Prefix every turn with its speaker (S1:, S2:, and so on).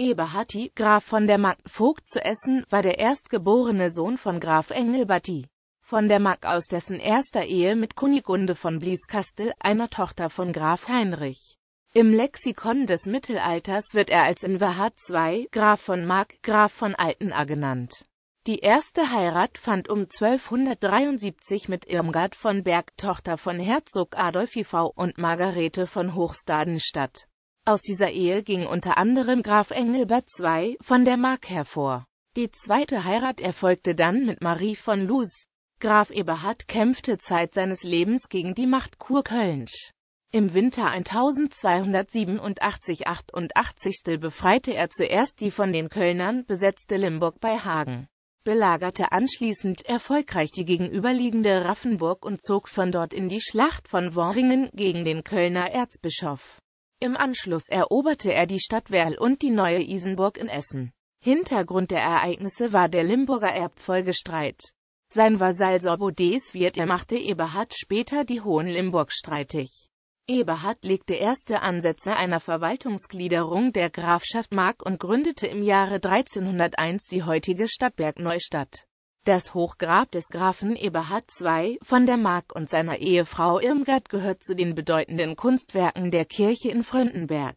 S1: Eberhardti, Graf von der Mack, Vogt zu Essen, war der erstgeborene Sohn von Graf Engelberti von der Mack aus dessen erster Ehe mit Kunigunde von Blieskastel, einer Tochter von Graf Heinrich. Im Lexikon des Mittelalters wird er als Inverhard II, Graf von Mark, Graf von Altena genannt. Die erste Heirat fand um 1273 mit Irmgard von Berg, Tochter von Herzog Adolf IV und Margarete von Hochstaden statt aus dieser Ehe ging unter anderem Graf Engelbert II von der Mark hervor. Die zweite Heirat erfolgte dann mit Marie von Luz. Graf Eberhard kämpfte Zeit seines Lebens gegen die Macht Kurkölnsch. Im Winter 1287-88 befreite er zuerst die von den Kölnern besetzte Limburg bei Hagen, belagerte anschließend erfolgreich die gegenüberliegende Raffenburg und zog von dort in die Schlacht von Worringen gegen den Kölner Erzbischof. Im Anschluss eroberte er die Stadt Werl und die neue Isenburg in Essen. Hintergrund der Ereignisse war der Limburger Erbfolgestreit. Sein Vasall Sorbodes wird er machte Eberhard später die Hohen Limburg streitig. Eberhard legte erste Ansätze einer Verwaltungsgliederung der Grafschaft Mark und gründete im Jahre 1301 die heutige Stadt Bergneustadt. Das Hochgrab des Grafen Eberhard II von der Mark und seiner Ehefrau Irmgard gehört zu den
S2: bedeutenden Kunstwerken der Kirche in Fröndenberg.